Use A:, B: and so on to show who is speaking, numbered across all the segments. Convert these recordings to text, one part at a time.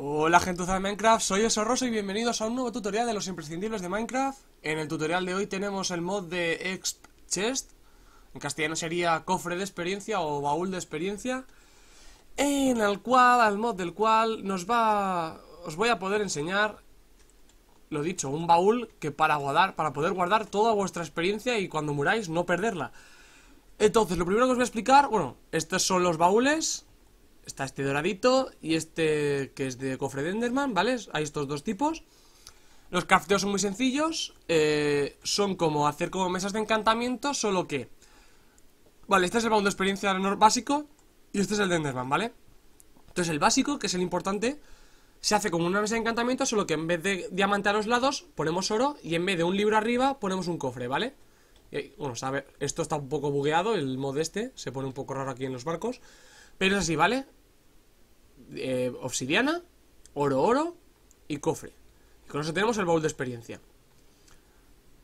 A: Hola gente de Minecraft, soy Roso y bienvenidos a un nuevo tutorial de los imprescindibles de Minecraft. En el tutorial de hoy tenemos el mod de Exp Chest, en castellano sería cofre de experiencia o baúl de experiencia, en el cual, al mod del cual nos va, os voy a poder enseñar, lo dicho, un baúl que para guardar, para poder guardar toda vuestra experiencia y cuando muráis no perderla. Entonces, lo primero que os voy a explicar, bueno, estos son los baúles, Está este doradito y este que es de cofre de Enderman, ¿vale? Hay estos dos tipos. Los crafteos son muy sencillos. Eh, son como hacer como mesas de encantamiento, solo que... Vale, este es el baúl de experiencia básico y este es el de Enderman, ¿vale? Entonces el básico, que es el importante, se hace como una mesa de encantamiento, solo que en vez de diamante a los lados ponemos oro y en vez de un libro arriba ponemos un cofre, ¿vale? Eh, bueno, sabe, esto está un poco bugueado, el mod este, se pone un poco raro aquí en los barcos, pero es así, ¿vale? Eh, obsidiana, oro oro y cofre. Y con eso tenemos el baúl de experiencia.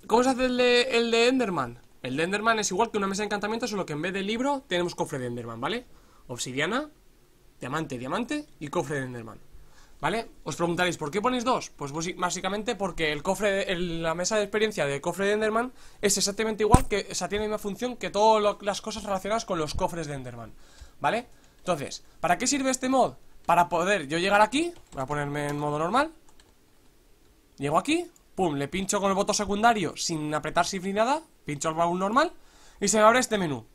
A: ¿Cómo se hace el de, Enderman? El de Enderman es igual que una mesa de encantamiento, solo que en vez de libro tenemos cofre de Enderman, ¿vale? Obsidiana, diamante, diamante y cofre de Enderman. ¿Vale? Os preguntaréis, ¿por qué ponéis dos? Pues básicamente porque el cofre, la mesa de experiencia de cofre de Enderman es exactamente igual, que o tiene la misma función que todas las cosas relacionadas con los cofres de Enderman. ¿Vale? Entonces, ¿para qué sirve este mod? Para poder yo llegar aquí Voy a ponerme en modo normal Llego aquí Pum, le pincho con el botón secundario Sin apretar shift ni nada Pincho el baúl normal Y se me abre este menú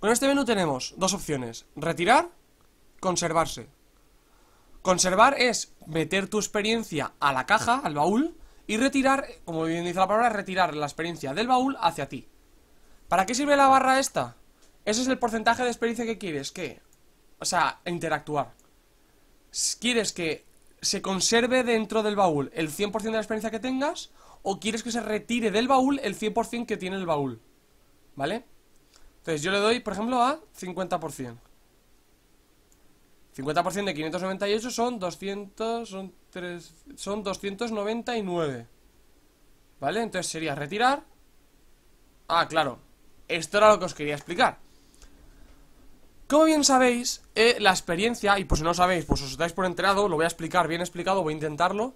A: Con este menú tenemos dos opciones Retirar Conservarse Conservar es meter tu experiencia a la caja, al baúl Y retirar, como bien dice la palabra Retirar la experiencia del baúl hacia ti ¿Para qué sirve la barra esta? Ese es el porcentaje de experiencia que quieres ¿qué? o sea, interactuar. ¿Quieres que se conserve dentro del baúl el 100% de la experiencia que tengas? ¿O quieres que se retire del baúl el 100% que tiene el baúl? ¿Vale? Entonces yo le doy, por ejemplo, a 50%. 50% de 598 son 200, son, 3, son 299. ¿Vale? Entonces sería retirar. Ah, claro. Esto era lo que os quería explicar. Como bien sabéis, eh, la experiencia, y pues si no sabéis, pues os estáis por enterado, lo voy a explicar bien explicado, voy a intentarlo.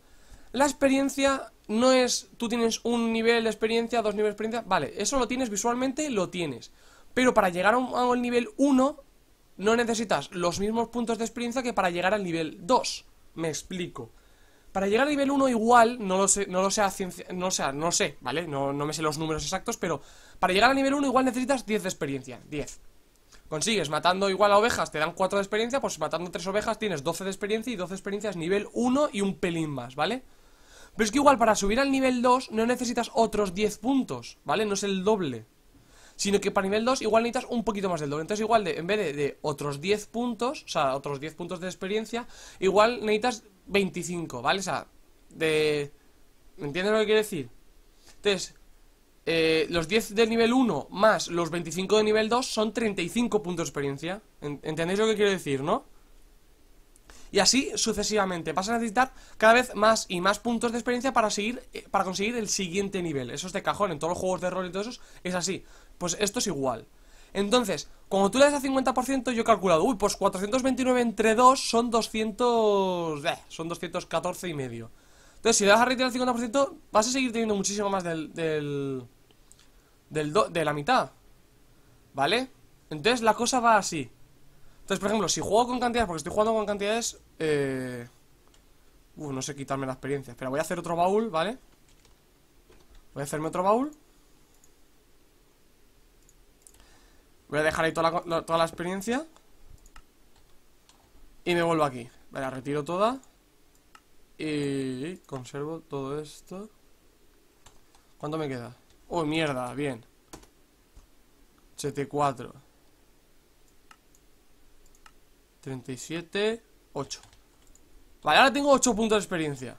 A: La experiencia no es, tú tienes un nivel de experiencia, dos niveles de experiencia, vale, eso lo tienes visualmente, lo tienes. Pero para llegar a un nivel 1, no necesitas los mismos puntos de experiencia que para llegar al nivel 2. Me explico. Para llegar al nivel 1 igual, no lo sé, no lo sea no sea, no sé, ¿vale? No, no me sé los números exactos, pero para llegar al nivel 1 igual necesitas 10 de experiencia, 10 consigues matando igual a ovejas, te dan 4 de experiencia, pues matando 3 ovejas tienes 12 de experiencia y 12 experiencias nivel 1 y un pelín más, ¿vale? Pero es que igual para subir al nivel 2 no necesitas otros 10 puntos, ¿vale? No es el doble. Sino que para nivel 2 igual necesitas un poquito más del doble. Entonces igual de, en vez de, otros 10 puntos, o sea, otros 10 puntos de experiencia, igual necesitas 25, ¿vale? O sea, de... ¿Me entiendes lo que quiere decir? Entonces, eh, los 10 del nivel 1 más los 25 de nivel 2 son 35 puntos de experiencia. ¿Entendéis lo que quiero decir, no? Y así sucesivamente. Vas a necesitar cada vez más y más puntos de experiencia para, seguir, eh, para conseguir el siguiente nivel. Eso es de cajón. En todos los juegos de rol y todo eso es así. Pues esto es igual. Entonces, como tú le das a 50%, yo he calculado, uy, pues 429 entre 2 son 200... Eh, son 214 y medio. Entonces, si le das a retirar el 50%, vas a seguir teniendo muchísimo más del... del, del de la mitad. ¿Vale? Entonces, la cosa va así. Entonces, por ejemplo, si juego con cantidades, porque estoy jugando con cantidades... Eh... Uh, no sé quitarme la experiencia. Pero voy a hacer otro baúl, ¿vale? Voy a hacerme otro baúl. Voy a dejar ahí toda la, toda la experiencia. Y me vuelvo aquí. Vale, retiro toda. Y conservo todo esto. ¿Cuánto me queda? ¡Oh, mierda! Bien. 74. 37, 8. Vale, ahora tengo 8 puntos de experiencia.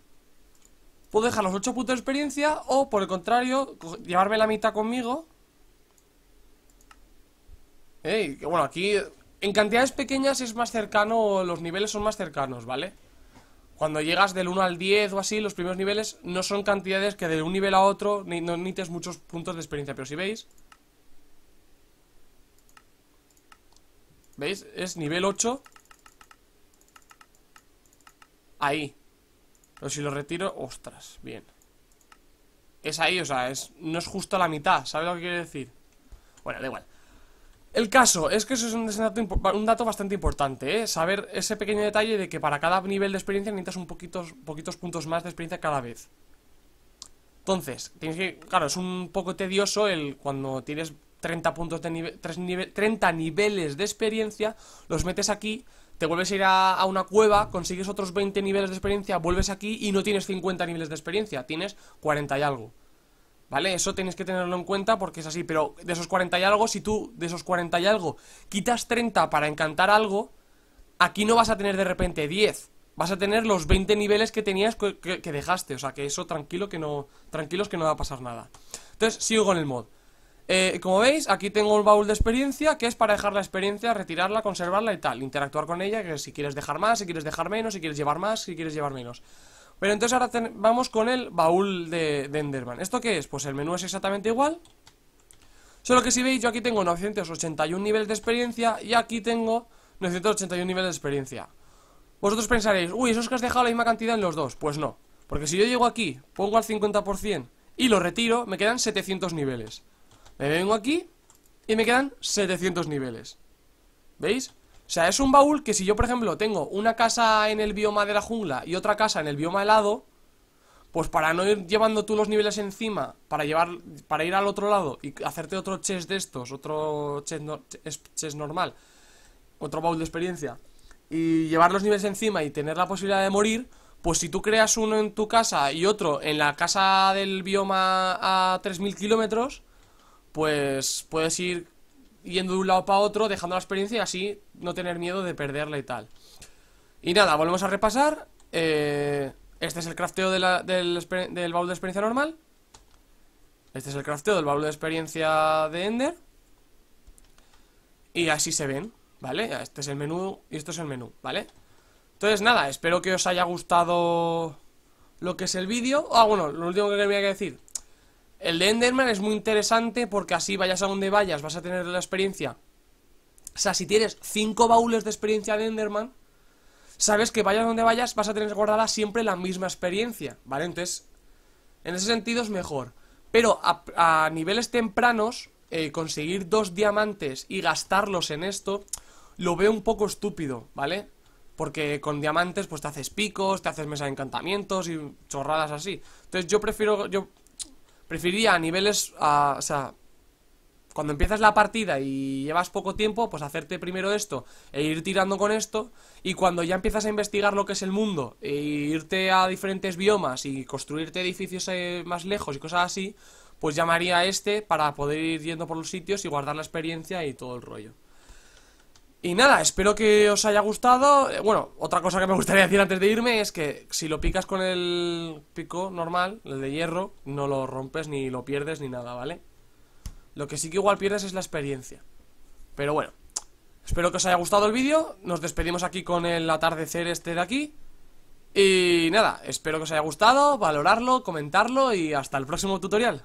A: Puedo dejar los 8 puntos de experiencia o, por el contrario, llevarme la mitad conmigo. Ey, bueno, aquí en cantidades pequeñas es más cercano, los niveles son más cercanos, ¿vale? vale cuando llegas del 1 al 10 o así, los primeros niveles no son cantidades que de un nivel a otro no necesites muchos puntos de experiencia. Pero si veis... ¿Veis? Es nivel 8. Ahí. Pero si lo retiro... ¡Ostras! Bien. Es ahí, o sea, es, no es justo la mitad. ¿Sabes lo que quiere decir? Bueno, da igual. El caso es que eso es un dato, bastante importante, ¿eh? saber ese pequeño detalle de que para cada nivel de experiencia necesitas un poquitos, poquitos puntos más de experiencia cada vez. Entonces, tienes que, claro, es un poco tedioso el cuando tienes 30 puntos de niveles de experiencia, los metes aquí, te vuelves a ir a, a, una cueva, consigues otros 20 niveles de experiencia, vuelves aquí y no tienes 50 niveles de experiencia, tienes 40 y algo. ¿Vale? Eso tienes que tenerlo en cuenta porque es así. Pero de esos 40 y algo, si tú de esos 40 y algo quitas 30 para encantar algo, aquí no vas a tener de repente 10. Vas a tener los 20 niveles que tenías que, dejaste. O sea, que eso tranquilo que no, tranquilos que no va a pasar nada. Entonces, sigo con el mod. Eh, como veis, aquí tengo un baúl de experiencia que es para dejar la experiencia, retirarla, conservarla y tal. Interactuar con ella, que si quieres dejar más, si quieres dejar menos, si quieres llevar más, si quieres llevar menos. Pero entonces ahora vamos con el baúl de, de Enderman. ¿Esto qué es? Pues el menú es exactamente igual. Solo que si veis, yo aquí tengo 981 niveles de experiencia y aquí tengo 981 niveles de experiencia. Vosotros pensaréis, uy, eso es que has dejado la misma cantidad en los dos. Pues no, porque si yo llego aquí, pongo al 50% y lo retiro, me quedan 700 niveles. Me vengo aquí y me quedan 700 niveles. ¿Veis? O sea, es un baúl que si yo, por ejemplo, tengo una casa en el bioma de la jungla y otra casa en el bioma helado, pues para no ir llevando tú los niveles encima, para llevar para ir al otro lado y hacerte otro chest de estos, otro chess normal, otro baúl de experiencia, y llevar los niveles encima y tener la posibilidad de morir, pues si tú creas uno en tu casa y otro en la casa del bioma a 3.000 kilómetros, pues puedes ir yendo de un lado para otro, dejando la experiencia y así no tener miedo de perderla y tal. Y nada, volvemos a repasar. Eh, este es el crafteo del, del, baúl de experiencia normal. Este es el crafteo del baúl de experiencia de Ender. Y así se ven, ¿vale? Este es el menú y esto es el menú, ¿vale? Entonces nada, espero que os haya gustado lo que es el vídeo. Ah, bueno, lo último que que decir. El de Enderman es muy interesante porque así vayas a donde vayas, vas a tener la experiencia. O sea, si tienes 5 baúles de experiencia de Enderman, sabes que vayas a donde vayas, vas a tener guardada siempre la misma experiencia, ¿vale? Entonces, en ese sentido es mejor. Pero a, niveles tempranos, eh, conseguir dos diamantes y gastarlos en esto, lo veo un poco estúpido, ¿vale? Porque con diamantes pues te haces picos, te haces mesa de encantamientos y chorradas así. Entonces yo prefiero, yo Preferiría a niveles, a, o sea, cuando empiezas la partida y llevas poco tiempo, pues hacerte primero esto e ir tirando con esto. Y cuando ya empiezas a investigar lo que es el mundo e irte a diferentes biomas y construirte edificios eh, más lejos y cosas así, pues llamaría a este para poder ir yendo por los sitios y guardar la experiencia y todo el rollo. Y nada, espero que os haya gustado. Bueno, otra cosa que me gustaría decir antes de irme es que si lo picas con el pico normal, el de hierro, no lo rompes ni lo pierdes ni nada, ¿vale? Lo que sí que igual pierdes es la experiencia. Pero bueno, espero que os haya gustado el vídeo. Nos despedimos aquí con el atardecer este de aquí. Y nada, espero que os haya gustado, valorarlo, comentarlo y hasta el próximo tutorial.